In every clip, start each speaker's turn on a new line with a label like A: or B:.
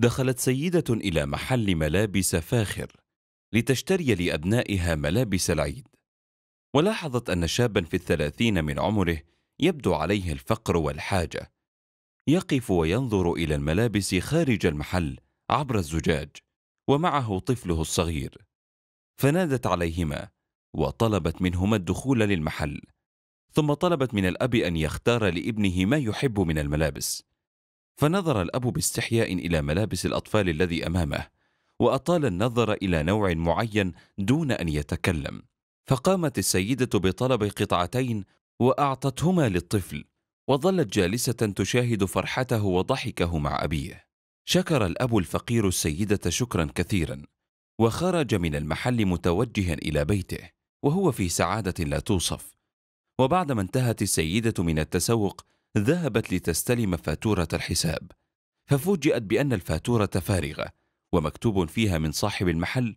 A: دخلت سيدة إلى محل ملابس فاخر لتشتري لأبنائها ملابس العيد ولاحظت أن شابا في الثلاثين من عمره يبدو عليه الفقر والحاجة يقف وينظر إلى الملابس خارج المحل عبر الزجاج ومعه طفله الصغير فنادت عليهما وطلبت منهما الدخول للمحل ثم طلبت من الأب أن يختار لابنه ما يحب من الملابس فنظر الأب باستحياء إلى ملابس الأطفال الذي أمامه وأطال النظر إلى نوع معين دون أن يتكلم فقامت السيدة بطلب قطعتين وأعطتهما للطفل وظلت جالسة تشاهد فرحته وضحكه مع أبيه شكر الأب الفقير السيدة شكرا كثيرا وخرج من المحل متوجها إلى بيته وهو في سعادة لا توصف وبعدما انتهت السيدة من التسوق ذهبت لتستلم فاتورة الحساب ففوجئت بأن الفاتورة فارغة ومكتوب فيها من صاحب المحل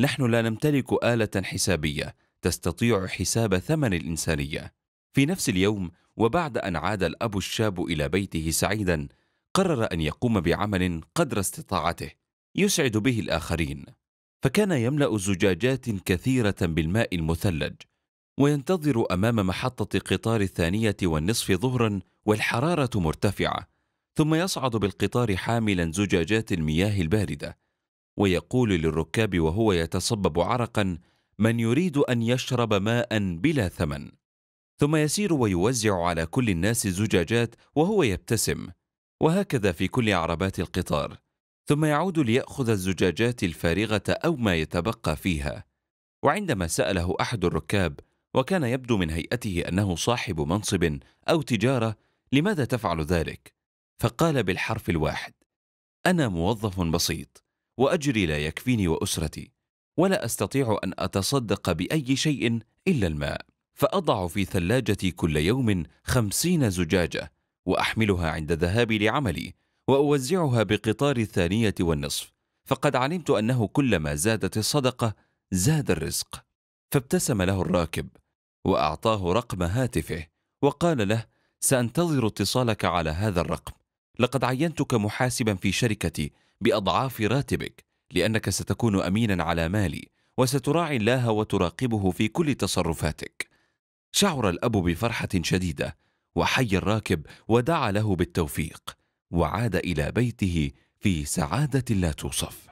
A: نحن لا نمتلك آلة حسابية تستطيع حساب ثمن الإنسانية في نفس اليوم وبعد أن عاد الأب الشاب إلى بيته سعيدا قرر أن يقوم بعمل قدر استطاعته يسعد به الآخرين فكان يملأ زجاجات كثيرة بالماء المثلج وينتظر أمام محطة قطار الثانية والنصف ظهرا والحرارة مرتفعة ثم يصعد بالقطار حاملا زجاجات المياه الباردة ويقول للركاب وهو يتصبب عرقا من يريد أن يشرب ماء بلا ثمن ثم يسير ويوزع على كل الناس زجاجات وهو يبتسم وهكذا في كل عربات القطار ثم يعود ليأخذ الزجاجات الفارغة أو ما يتبقى فيها وعندما سأله أحد الركاب وكان يبدو من هيئته أنه صاحب منصب أو تجارة لماذا تفعل ذلك؟ فقال بالحرف الواحد أنا موظف بسيط وأجري لا يكفيني وأسرتي ولا أستطيع أن أتصدق بأي شيء إلا الماء فأضع في ثلاجتي كل يوم خمسين زجاجة وأحملها عند ذهابي لعملي وأوزعها بقطار الثانية والنصف فقد علمت أنه كلما زادت الصدقة زاد الرزق فابتسم له الراكب وأعطاه رقم هاتفه وقال له سأنتظر اتصالك على هذا الرقم لقد عينتك محاسبا في شركتي بأضعاف راتبك لأنك ستكون أمينا على مالي وستراعي الله وتراقبه في كل تصرفاتك شعر الأب بفرحة شديدة وحي الراكب ودعا له بالتوفيق وعاد إلى بيته في سعادة لا توصف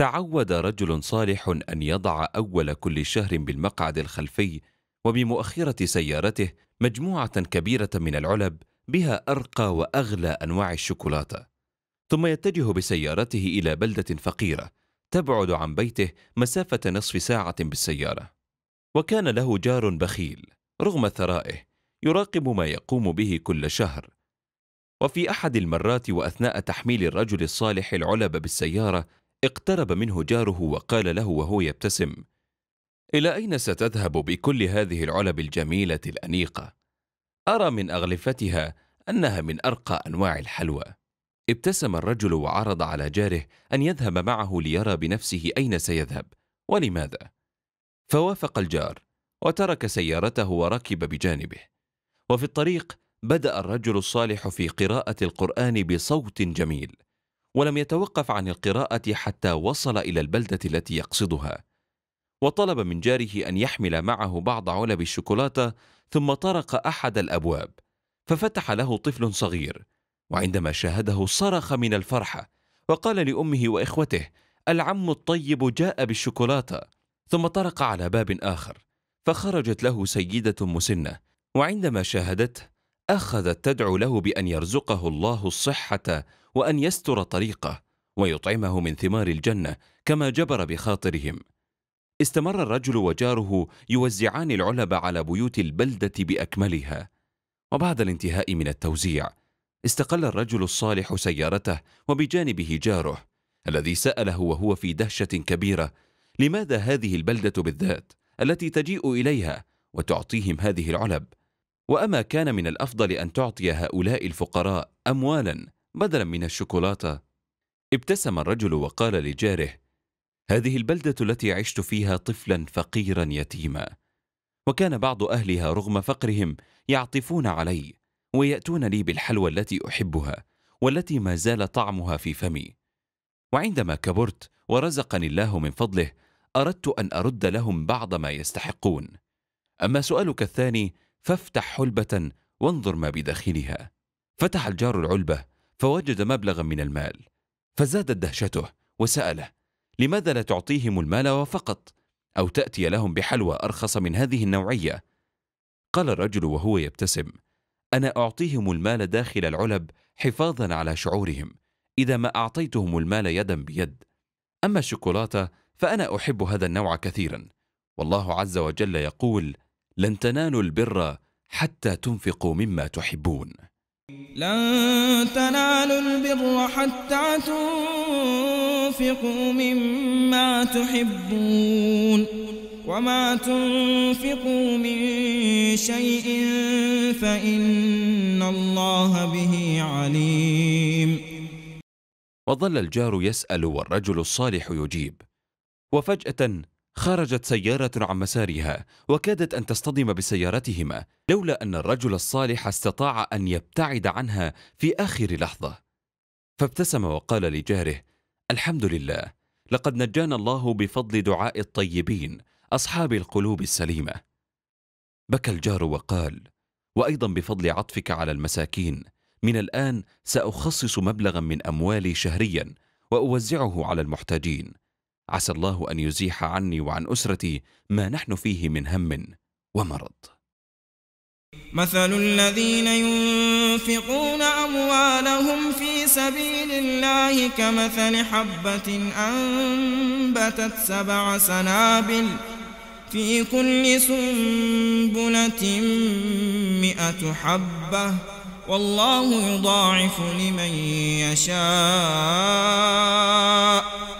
A: تعود رجل صالح ان يضع اول كل شهر بالمقعد الخلفي وبمؤخره سيارته مجموعه كبيره من العلب بها ارقى واغلى انواع الشوكولاته ثم يتجه بسيارته الى بلده فقيره تبعد عن بيته مسافه نصف ساعه بالسياره وكان له جار بخيل رغم ثرائه يراقب ما يقوم به كل شهر وفي احد المرات واثناء تحميل الرجل الصالح العلب بالسياره اقترب منه جاره وقال له وهو يبتسم الى اين ستذهب بكل هذه العلب الجميله الانيقه ارى من اغلفتها انها من ارقى انواع الحلوى ابتسم الرجل وعرض على جاره ان يذهب معه ليرى بنفسه اين سيذهب ولماذا فوافق الجار وترك سيارته وركب بجانبه وفي الطريق بدا الرجل الصالح في قراءه القران بصوت جميل ولم يتوقف عن القراءة حتى وصل إلى البلدة التي يقصدها وطلب من جاره أن يحمل معه بعض علب الشوكولاتة ثم طرق أحد الأبواب ففتح له طفل صغير وعندما شاهده صرخ من الفرحة وقال لأمه وإخوته العم الطيب جاء بالشوكولاتة ثم طرق على باب آخر فخرجت له سيدة مسنة وعندما شاهدته اخذت تدعو له بان يرزقه الله الصحه وان يستر طريقه ويطعمه من ثمار الجنه كما جبر بخاطرهم استمر الرجل وجاره يوزعان العلب على بيوت البلده باكملها وبعد الانتهاء من التوزيع استقل الرجل الصالح سيارته وبجانبه جاره الذي ساله وهو في دهشه كبيره لماذا هذه البلده بالذات التي تجيء اليها وتعطيهم هذه العلب واما كان من الافضل ان تعطي هؤلاء الفقراء اموالا بدلا من الشوكولاته ابتسم الرجل وقال لجاره هذه البلده التي عشت فيها طفلا فقيرا يتيما وكان بعض اهلها رغم فقرهم يعطفون علي وياتون لي بالحلوى التي احبها والتي ما زال طعمها في فمي وعندما كبرت ورزقني الله من فضله اردت ان ارد لهم بعض ما يستحقون اما سؤالك الثاني فافتح حلبة وانظر ما بداخلها فتح الجار العلبة فوجد مبلغا من المال فزادت دهشته وسأله لماذا لا تعطيهم المال وفقط أو تأتي لهم بحلوى أرخص من هذه النوعية قال الرجل وهو يبتسم أنا أعطيهم المال داخل العلب حفاظا على شعورهم إذا ما أعطيتهم المال يدا بيد أما الشوكولاتة فأنا أحب هذا النوع كثيرا والله عز وجل يقول لن تنالوا البر حتى تنفقوا مما تحبون
B: لن تنالوا البر حتى تنفقوا مما تحبون وما تنفقوا من شيء فإن الله به عليم
A: وظل الجار يسأل والرجل الصالح يجيب وفجأة خرجت سيارة عن مسارها وكادت أن تصطدم بسيارتهما لولا أن الرجل الصالح استطاع أن يبتعد عنها في آخر لحظة فابتسم وقال لجاره الحمد لله لقد نجانا الله بفضل دعاء الطيبين أصحاب القلوب السليمة بكى الجار وقال وأيضا بفضل عطفك على المساكين من الآن سأخصص مبلغا من أموالي شهريا وأوزعه على المحتاجين عسى الله ان يزيح عني وعن اسرتي ما نحن فيه من هم ومرض
B: مثل الذين ينفقون اموالهم في سبيل الله كمثل حبه انبتت سبع سنابل في كل سنبله مئه حبه والله يضاعف لمن يشاء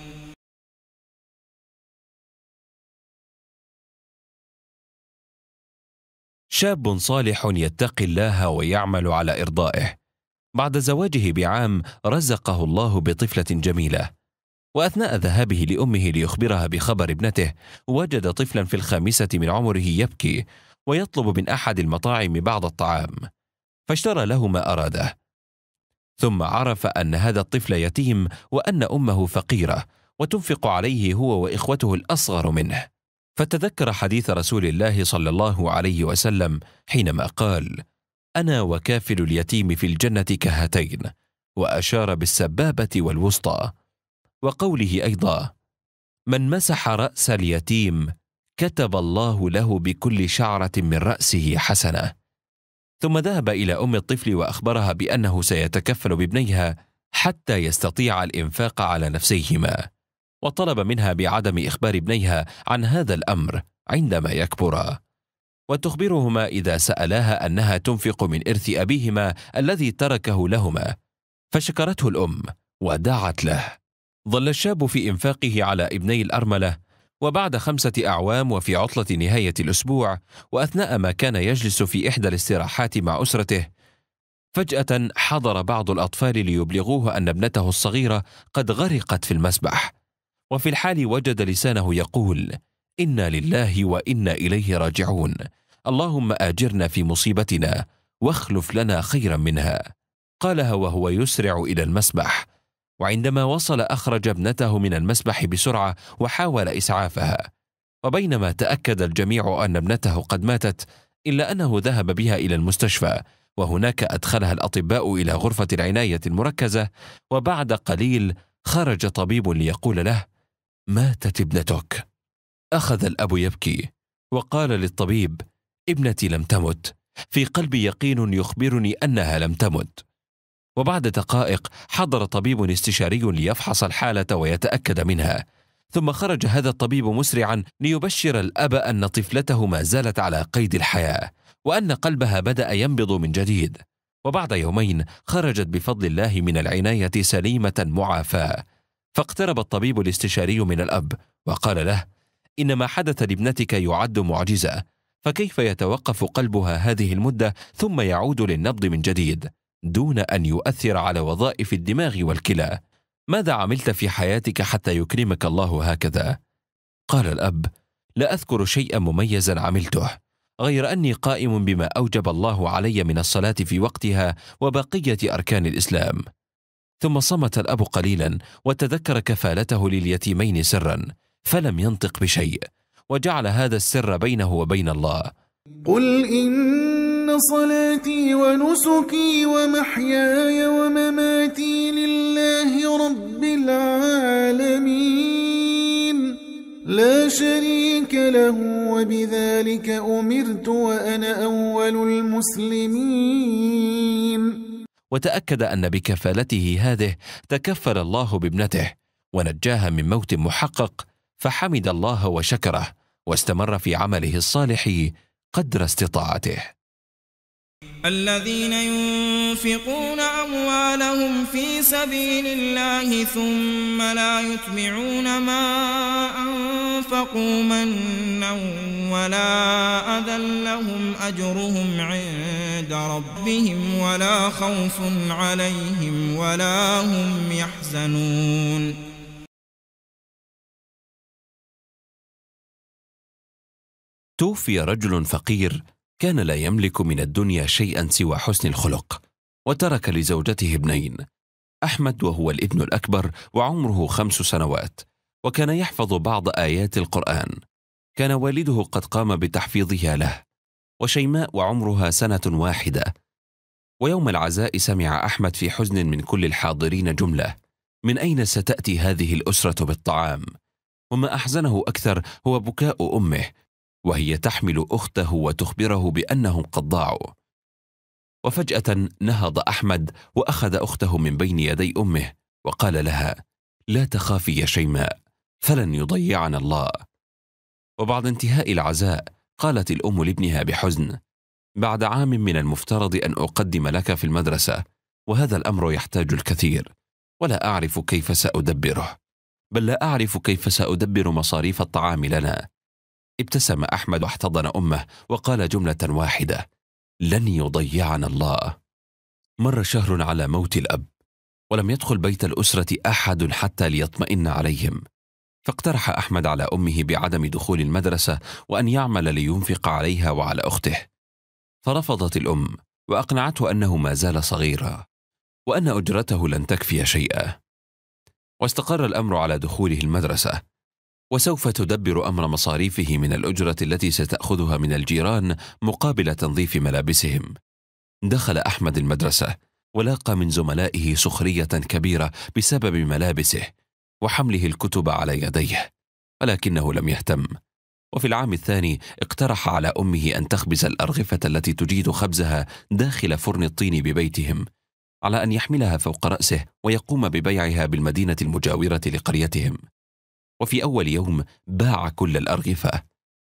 C: شاب صالح يتقي الله ويعمل على
A: ارضائه بعد زواجه بعام رزقه الله بطفله جميله واثناء ذهابه لامه ليخبرها بخبر ابنته وجد طفلا في الخامسه من عمره يبكي ويطلب من احد المطاعم بعض الطعام فاشترى له ما اراده ثم عرف ان هذا الطفل يتيم وان امه فقيره وتنفق عليه هو واخوته الاصغر منه فتذكر حديث رسول الله صلى الله عليه وسلم حينما قال انا وكافل اليتيم في الجنه كهتين واشار بالسبابه والوسطى وقوله ايضا من مسح راس اليتيم كتب الله له بكل شعره من راسه حسنه ثم ذهب الى ام الطفل واخبرها بانه سيتكفل بابنيها حتى يستطيع الانفاق على نفسيهما وطلب منها بعدم إخبار ابنيها عن هذا الأمر عندما يكبرا وتخبرهما إذا سألاها أنها تنفق من إرث أبيهما الذي تركه لهما فشكرته الأم ودعت له ظل الشاب في إنفاقه على ابني الأرملة وبعد خمسة أعوام وفي عطلة نهاية الأسبوع وأثناء ما كان يجلس في إحدى الاستراحات مع أسرته فجأة حضر بعض الأطفال ليبلغوه أن ابنته الصغيرة قد غرقت في المسبح وفي الحال وجد لسانه يقول انا لله وانا اليه راجعون اللهم اجرنا في مصيبتنا واخلف لنا خيرا منها قالها وهو يسرع الى المسبح وعندما وصل اخرج ابنته من المسبح بسرعه وحاول اسعافها وبينما تاكد الجميع ان ابنته قد ماتت الا انه ذهب بها الى المستشفى وهناك ادخلها الاطباء الى غرفه العنايه المركزه وبعد قليل خرج طبيب ليقول له ماتت ابنتك اخذ الاب يبكي وقال للطبيب ابنتي لم تمت في قلبي يقين يخبرني انها لم تمت وبعد دقائق حضر طبيب استشاري ليفحص الحاله ويتاكد منها ثم خرج هذا الطبيب مسرعا ليبشر الاب ان طفلته ما زالت على قيد الحياه وان قلبها بدا ينبض من جديد وبعد يومين خرجت بفضل الله من العنايه سليمه معافاه فاقترب الطبيب الاستشاري من الأب وقال له إن ما حدث لابنتك يعد معجزة فكيف يتوقف قلبها هذه المدة ثم يعود للنبض من جديد دون أن يؤثر على وظائف الدماغ والكلى ماذا عملت في حياتك حتى يكرمك الله هكذا؟ قال الأب لا أذكر شيئا مميزا عملته غير أني قائم بما أوجب الله علي من الصلاة في وقتها وبقية أركان الإسلام ثم صمت الأب قليلا وتذكر كفالته لليتيمين سرا فلم ينطق بشيء وجعل هذا السر بينه وبين الله
B: قل إن صلاتي ونسكي ومحياي ومماتي لله رب العالمين لا شريك له وبذلك أمرت وأنا أول المسلمين
A: وتاكد ان بكفالته هذه تكفل الله بابنته ونجاها من موت محقق فحمد الله وشكره واستمر في عمله الصالح قدر استطاعته
B: الذين ينفقون أموالهم في سبيل الله ثم لا يتبعون ما أنفقوا منا ولا أذى لهم أجرهم عند ربهم ولا
C: خوف عليهم ولا هم يحزنون توفي رجل فقير كان لا يملك من الدنيا شيئا سوى حسن الخلق
A: وترك لزوجته ابنين احمد وهو الابن الاكبر وعمره خمس سنوات وكان يحفظ بعض ايات القران كان والده قد قام بتحفيظها له وشيماء وعمرها سنه واحده ويوم العزاء سمع احمد في حزن من كل الحاضرين جمله من اين ستاتي هذه الاسره بالطعام وما احزنه اكثر هو بكاء امه وهي تحمل اخته وتخبره بانهم قد ضاعوا وفجاه نهض احمد واخذ اخته من بين يدي امه وقال لها لا تخافي يا شيماء فلن يضيعنا الله وبعد انتهاء العزاء قالت الام لابنها بحزن بعد عام من المفترض ان اقدم لك في المدرسه وهذا الامر يحتاج الكثير ولا اعرف كيف سادبره بل لا اعرف كيف سادبر مصاريف الطعام لنا ابتسم أحمد واحتضن أمه وقال جملة واحدة لن يضيعنا الله مر شهر على موت الأب ولم يدخل بيت الأسرة أحد حتى ليطمئن عليهم فاقترح أحمد على أمه بعدم دخول المدرسة وأن يعمل لينفق عليها وعلى أخته فرفضت الأم وأقنعته أنه ما زال صغيرا وأن أجرته لن تكفي شيئا واستقر الأمر على دخوله المدرسة وسوف تدبر امر مصاريفه من الاجره التي ستاخذها من الجيران مقابل تنظيف ملابسهم دخل احمد المدرسه ولاقى من زملائه سخريه كبيره بسبب ملابسه وحمله الكتب على يديه ولكنه لم يهتم وفي العام الثاني اقترح على امه ان تخبز الارغفه التي تجيد خبزها داخل فرن الطين ببيتهم على ان يحملها فوق راسه ويقوم ببيعها بالمدينه المجاوره لقريتهم وفي أول يوم باع كل الأرغفة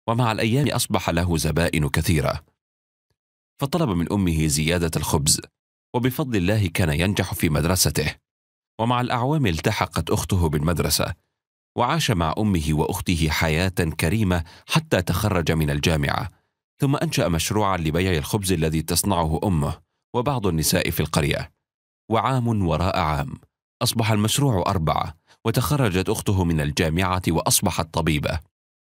A: ومع الأيام أصبح له زبائن كثيرة فطلب من أمه زيادة الخبز وبفضل الله كان ينجح في مدرسته ومع الأعوام التحقت أخته بالمدرسة وعاش مع أمه وأخته حياة كريمة حتى تخرج من الجامعة ثم أنشأ مشروعا لبيع الخبز الذي تصنعه أمه وبعض النساء في القرية وعام وراء عام أصبح المشروع أربعة وتخرجت أخته من الجامعة وأصبحت طبيبة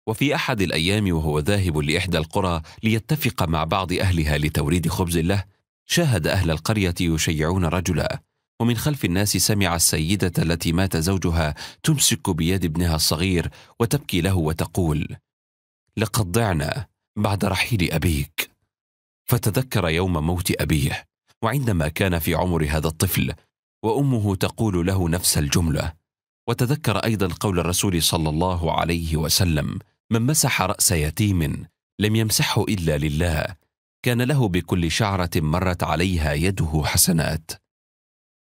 A: وفي أحد الأيام وهو ذاهب لإحدى القرى ليتفق مع بعض أهلها لتوريد خبز له شاهد أهل القرية يشيعون رجلا ومن خلف الناس سمع السيدة التي مات زوجها تمسك بيد ابنها الصغير وتبكي له وتقول لقد ضعنا بعد رحيل أبيك فتذكر يوم موت أبيه وعندما كان في عمر هذا الطفل وامه تقول له نفس الجمله وتذكر ايضا قول الرسول صلى الله عليه وسلم من مسح راس يتيم لم يمسحه الا لله كان له بكل شعره مرت عليها يده حسنات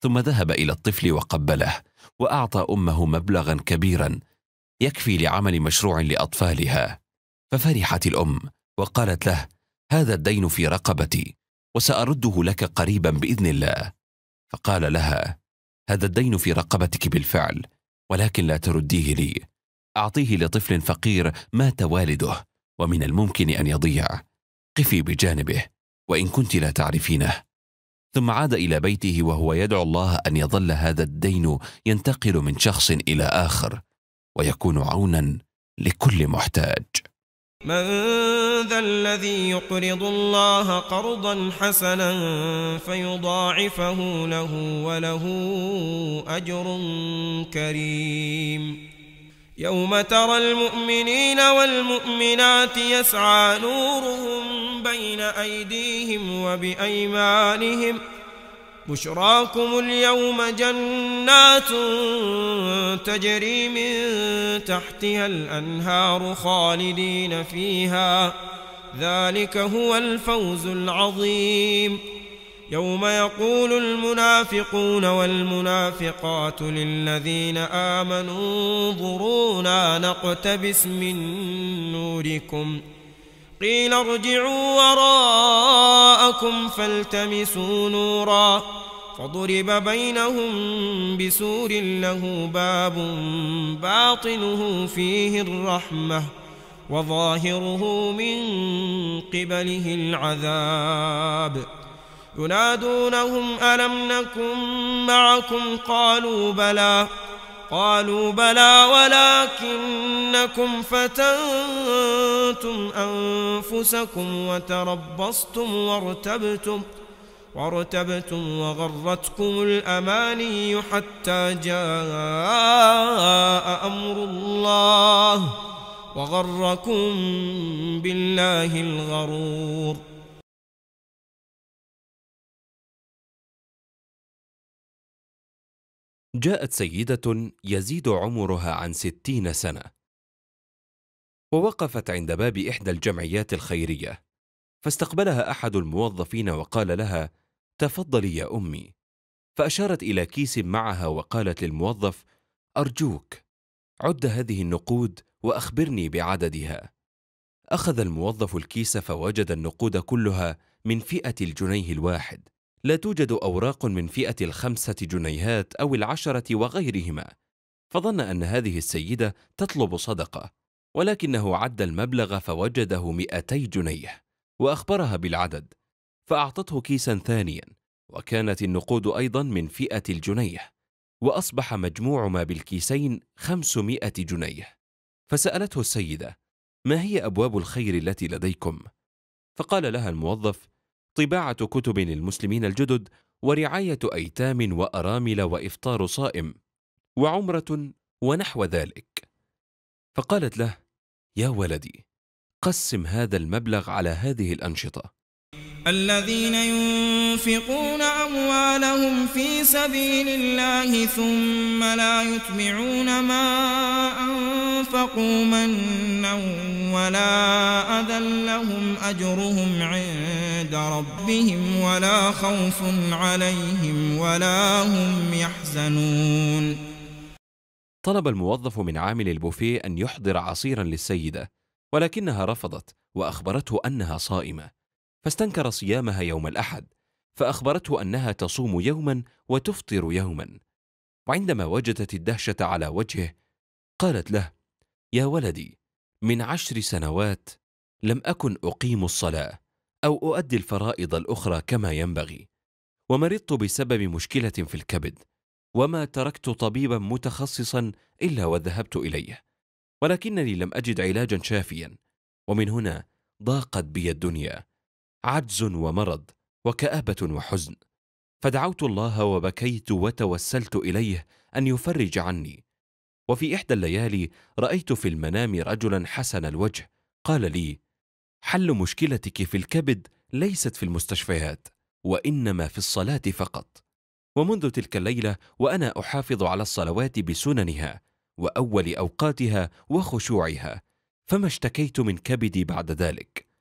A: ثم ذهب الى الطفل وقبله واعطى امه مبلغا كبيرا يكفي لعمل مشروع لاطفالها ففرحت الام وقالت له هذا الدين في رقبتي وسارده لك قريبا باذن الله فقال لها هذا الدين في رقبتك بالفعل ولكن لا ترديه لي أعطيه لطفل فقير مات والده ومن الممكن أن يضيع قفي بجانبه وإن كنت لا تعرفينه ثم عاد إلى بيته وهو يدعو الله أن يظل هذا الدين ينتقل من شخص إلى آخر ويكون عونا لكل محتاج
B: من ذا الذي يقرض الله قرضا حسنا فيضاعفه له وله أجر كريم يوم ترى المؤمنين والمؤمنات يسعى نورهم بين أيديهم وبأيمانهم ۖ بشراكم اليوم جنات تجري من تحتها الأنهار خالدين فيها ذلك هو الفوز العظيم يوم يقول المنافقون والمنافقات للذين آمنوا انظرونا نقتبس من نوركم ۖ قيل ارجعوا وراءكم فالتمسوا نورا فضرب بينهم بسور له باب باطنه فيه الرحمة وظاهره من قبله العذاب ينادونهم ألم نكن معكم قالوا بلى قالوا بلى ولكنكم فتنتم أنفسكم وتربصتم وارتبتم وارتبتم وغرتكم الأماني حتى جاء
C: أمر الله وغركم بالله الغرور جاءت سيدة يزيد عمرها
A: عن ستين سنة ووقفت عند باب إحدى الجمعيات الخيرية فاستقبلها أحد الموظفين وقال لها تفضلي يا أمي فأشارت إلى كيس معها وقالت للموظف أرجوك عد هذه النقود وأخبرني بعددها أخذ الموظف الكيس فوجد النقود كلها من فئة الجنيه الواحد لا توجد أوراق من فئة الخمسة جنيهات أو العشرة وغيرهما فظن أن هذه السيدة تطلب صدقة ولكنه عد المبلغ فوجده مئتي جنيه وأخبرها بالعدد فأعطته كيسا ثانيا وكانت النقود أيضا من فئة الجنيه وأصبح مجموع ما بالكيسين خمسمائة جنيه فسألته السيدة ما هي أبواب الخير التي لديكم؟ فقال لها الموظف طباعة كتب للمسلمين الجدد ورعاية أيتام وأرامل وإفطار صائم وعمرة ونحو ذلك فقالت له يا ولدي قسم هذا المبلغ على هذه الأنشطة
B: الذين ينفقون أموالهم في سبيل الله ثم لا يتبعون ما أنفقوا منا ولا أذى لهم أجرهم عند ربهم ولا خوف عليهم ولا هم
A: يحزنون طلب الموظف من عامل البوفيه أن يحضر عصيرا للسيدة ولكنها رفضت وأخبرته أنها صائمة فاستنكر صيامها يوم الأحد فأخبرته أنها تصوم يوما وتفطر يوما وعندما وجدت الدهشة على وجهه قالت له يا ولدي من عشر سنوات لم أكن أقيم الصلاة أو أؤدي الفرائض الأخرى كما ينبغي ومرضت بسبب مشكلة في الكبد وما تركت طبيبا متخصصا إلا وذهبت إليه ولكنني لم أجد علاجا شافيا ومن هنا ضاقت بي الدنيا عجز ومرض وكابه وحزن فدعوت الله وبكيت وتوسلت اليه ان يفرج عني وفي احدى الليالي رايت في المنام رجلا حسن الوجه قال لي حل مشكلتك في الكبد ليست في المستشفيات وانما في الصلاه فقط ومنذ تلك الليله وانا احافظ على الصلوات بسننها واول اوقاتها وخشوعها فما اشتكيت من كبدي بعد ذلك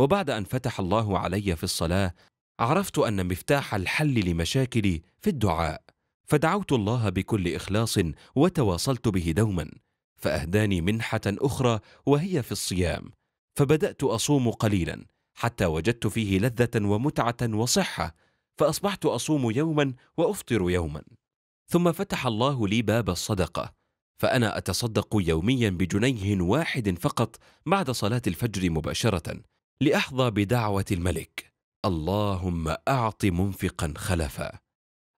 A: وبعد ان فتح الله علي في الصلاه عرفت ان مفتاح الحل لمشاكلي في الدعاء فدعوت الله بكل اخلاص وتواصلت به دوما فاهداني منحه اخرى وهي في الصيام فبدات اصوم قليلا حتى وجدت فيه لذه ومتعه وصحه فاصبحت اصوم يوما وافطر يوما ثم فتح الله لي باب الصدقه فانا اتصدق يوميا بجنيه واحد فقط بعد صلاه الفجر مباشره لأحظى بدعوة الملك اللهم أعط منفقا خلفا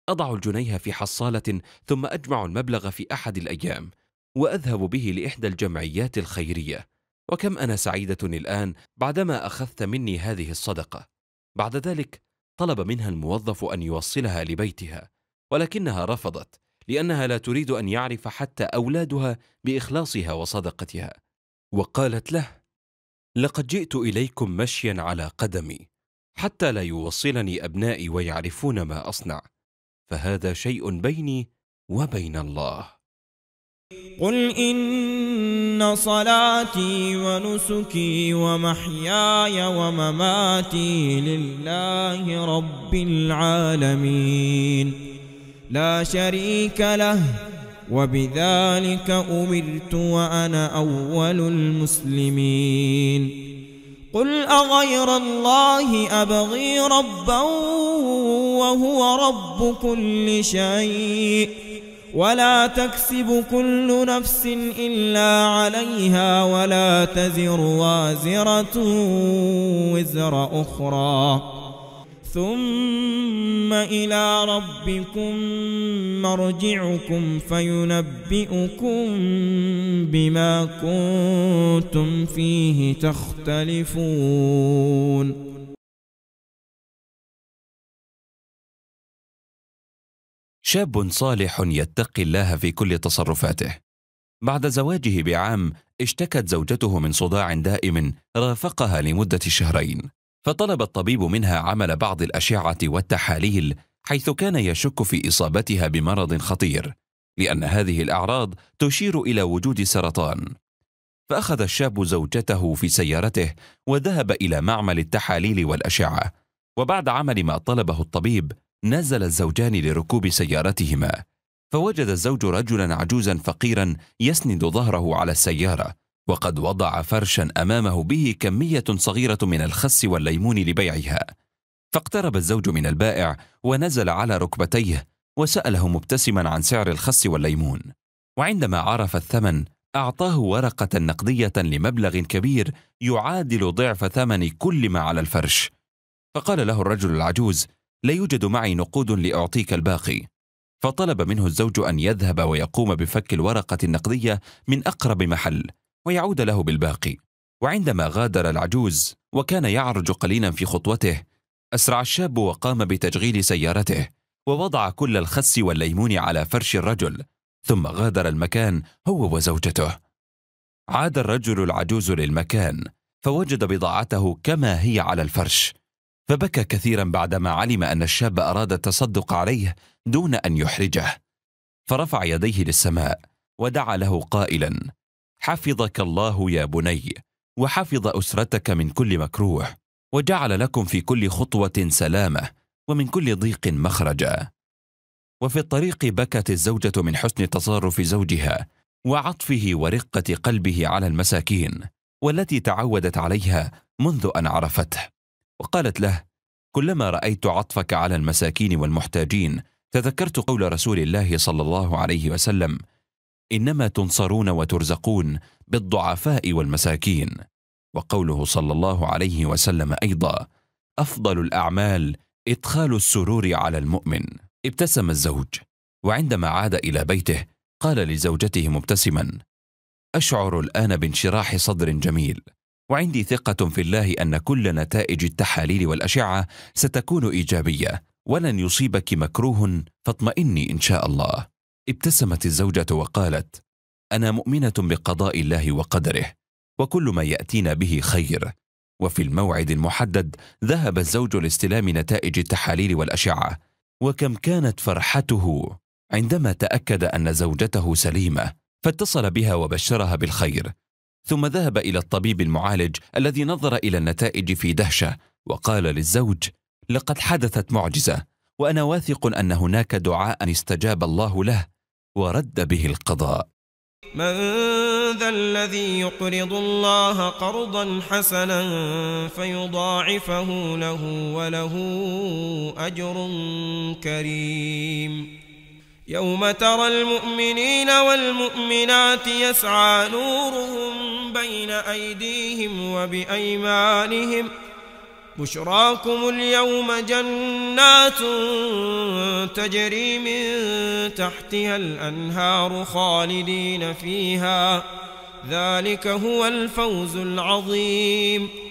A: أضع الجنيه في حصالة ثم أجمع المبلغ في أحد الأيام وأذهب به لإحدى الجمعيات الخيرية وكم أنا سعيدة الآن بعدما أخذت مني هذه الصدقة بعد ذلك طلب منها الموظف أن يوصلها لبيتها ولكنها رفضت لأنها لا تريد أن يعرف حتى أولادها بإخلاصها وصدقتها وقالت له لقد جئت اليكم مشيا على قدمي حتى لا يوصلني ابنائي ويعرفون ما اصنع فهذا شيء بيني وبين الله قل
B: ان صلاتي ونسكي ومحياي ومماتي لله رب العالمين لا شريك له وبذلك أمرت وأنا أول المسلمين قل أغير الله أبغي ربا وهو رب كل شيء ولا تكسب كل نفس إلا عليها ولا تزر وازرة وزر أخرى ثم إلى ربكم مرجعكم فينبئكم
C: بما كنتم فيه تختلفون شاب صالح يتقي الله في كل تصرفاته
A: بعد زواجه بعام اشتكت زوجته من صداع دائم رافقها لمدة شهرين فطلب الطبيب منها عمل بعض الاشعه والتحاليل حيث كان يشك في اصابتها بمرض خطير لان هذه الاعراض تشير الى وجود سرطان فاخذ الشاب زوجته في سيارته وذهب الى معمل التحاليل والاشعه وبعد عمل ما طلبه الطبيب نزل الزوجان لركوب سيارتهما فوجد الزوج رجلا عجوزا فقيرا يسند ظهره على السياره وقد وضع فرشا امامه به كميه صغيره من الخس والليمون لبيعها فاقترب الزوج من البائع ونزل على ركبتيه وساله مبتسما عن سعر الخس والليمون وعندما عرف الثمن اعطاه ورقه نقديه لمبلغ كبير يعادل ضعف ثمن كل ما على الفرش فقال له الرجل العجوز لا يوجد معي نقود لاعطيك الباقي فطلب منه الزوج ان يذهب ويقوم بفك الورقه النقديه من اقرب محل ويعود له بالباقي وعندما غادر العجوز وكان يعرج قليلا في خطوته أسرع الشاب وقام بتشغيل سيارته ووضع كل الخس والليمون على فرش الرجل ثم غادر المكان هو وزوجته عاد الرجل العجوز للمكان فوجد بضاعته كما هي على الفرش فبكى كثيرا بعدما علم أن الشاب أراد التصدق عليه دون أن يحرجه فرفع يديه للسماء ودعا له قائلا حفظك الله يا بني وحفظ اسرتك من كل مكروه وجعل لكم في كل خطوه سلامه ومن كل ضيق مخرجا وفي الطريق بكت الزوجه من حسن تصرف زوجها وعطفه ورقه قلبه على المساكين والتي تعودت عليها منذ ان عرفته وقالت له كلما رايت عطفك على المساكين والمحتاجين تذكرت قول رسول الله صلى الله عليه وسلم انما تنصرون وترزقون بالضعفاء والمساكين وقوله صلى الله عليه وسلم ايضا افضل الاعمال ادخال السرور على المؤمن ابتسم الزوج وعندما عاد الى بيته قال لزوجته مبتسما اشعر الان بانشراح صدر جميل وعندي ثقه في الله ان كل نتائج التحاليل والاشعه ستكون ايجابيه ولن يصيبك مكروه فاطمئني ان شاء الله ابتسمت الزوجة وقالت: أنا مؤمنة بقضاء الله وقدره، وكل ما يأتينا به خير. وفي الموعد المحدد ذهب الزوج لاستلام نتائج التحاليل والأشعة، وكم كانت فرحته عندما تأكد أن زوجته سليمة، فاتصل بها وبشرها بالخير. ثم ذهب إلى الطبيب المعالج الذي نظر إلى النتائج في دهشة، وقال للزوج: لقد حدثت معجزة، وأنا واثق أن هناك دعاء استجاب الله له ورد به القضاء
B: من ذا الذي يقرض الله قرضا حسنا فيضاعفه له وله أجر كريم يوم ترى المؤمنين والمؤمنات يسعى نورهم بين أيديهم وبأيمانهم ۖ بشراكم اليوم جنات تجري من تحتها الأنهار خالدين فيها
C: ذلك هو الفوز العظيم